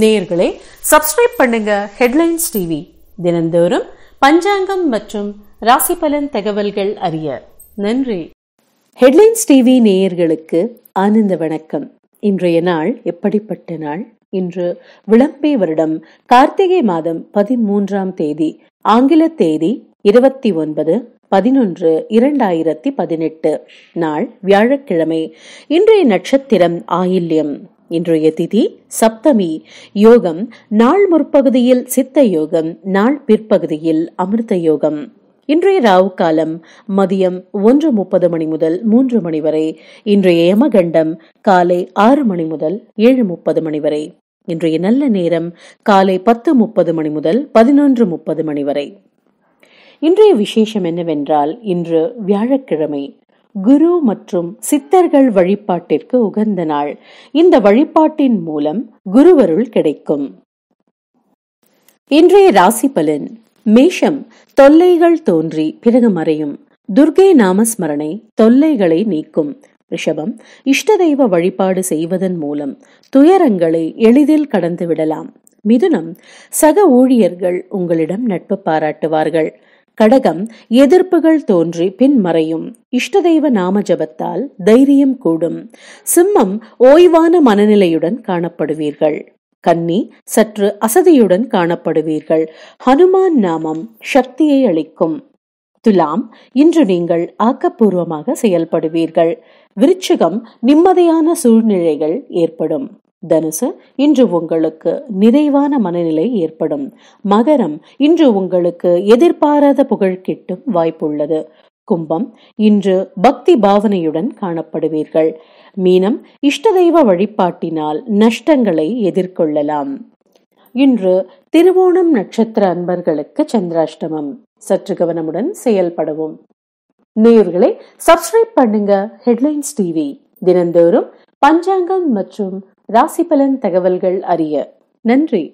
நேர்களே சப்ஸ்கிரைப் பண்ணுங்க headlines TV தினந்தோறும் பஞ்சாங்கம் மற்றும் ராசி பலன் தகவல்கள் அறிய நன்றி ஹெட்லைன்ஸ் டிவி நேயர்களுக்கு ஆனந்த வணக்கம் இன்றைய நாள் எப்படிப்பட்ட நாள் இன்று விளம்பே வருடம் கார்த்திகை மாதம் பதிமூன்றாம் தேதி ஆங்கில தேதி இருபத்தி ஒன்பது பதினொன்று இரண்டாயிரத்தி பதினெட்டு நாள் வியாழக்கிழமை இன்றைய நட்சத்திரம் ஆயில்யம் இன்றைய திதி சப்தமி யோகம் நாள் முற்பகுதியில் சித்த யோகம் நாள் பிற்பகுதியில் அமிர்த யோகம் இன்றைய ராவு காலம் மதியம் ஒன்று முப்பது மணி முதல் மூன்று மணி வரை இன்றைய யமகண்டம் காலை ஆறு மணி முதல் ஏழு முப்பது மணி வரை இன்றைய நல்ல நேரம் காலை பத்து முப்பது மணி முதல் பதினொன்று முப்பது மணி வரை இன்றைய விசேஷம் என்னவென்றால் இன்று வியாழக்கிழமை குரு மற்றும் சித்தர்கள் வழிபாட்டிற்கு உகந்த நாள் இந்த வழிபாட்டின் மூலம் குருவருள் கிடைக்கும் இன்றைய ராசி பலன் மேஷம் தொல்லைகள் தோன்றி பிறகு மறையும் துர்கே நாமஸ்மரணை தொல்லைகளை நீக்கும் ரிஷபம் இஷ்ட தெய்வ வழிபாடு செய்வதன் மூலம் துயரங்களை எளிதில் கடந்து விடலாம் மிதுனம் சக ஊழியர்கள் உங்களிடம் நட்பு பாராட்டுவார்கள் கடகம் எதிர்ப்புகள் தோன்றி பின்மறையும் இஷ்டதெய்வ நாம ஜபத்தால் தைரியம் கூடும் சிம்மம் ஓய்வான மனநிலையுடன் காணப்படுவீர்கள் கன்னி சற்று அசதியுடன் காணப்படுவீர்கள் ஹனுமான் நாமம் சக்தியை அளிக்கும் துலாம் இன்று நீங்கள் ஆக்கப்பூர்வமாக செயல்படுவீர்கள் விருச்சுகம் நிம்மதியான சூழ்நிலைகள் ஏற்படும் தனுசு இன்று உங்களுக்கு நிறைவான மனநிலை ஏற்படும் மகரம் இன்று உங்களுக்கு எதிர்பாராத புகழ் கிட்டும் வாய்ப்புள்ளது கும்பம் இன்று பக்தி பாவனையுடன் காணப்படுவீர்கள் மீனம் இஷ்ட தெய்வ வழிபாட்டினால் நஷ்டங்களை எதிர்கொள்ளலாம் இன்று திருவோணம் நட்சத்திர அன்பர்களுக்கு சந்திராஷ்டமம் சற்று கவனமுடன் செயல்படவும் நேயர்களை சப்ஸ்கிரைப் பண்ணுங்க ஹெட்லைன்ஸ் டிவி தினந்தோறும் பஞ்சாங்கம் மற்றும் ராசிபலன் தகவல்கள் அறிய நன்றி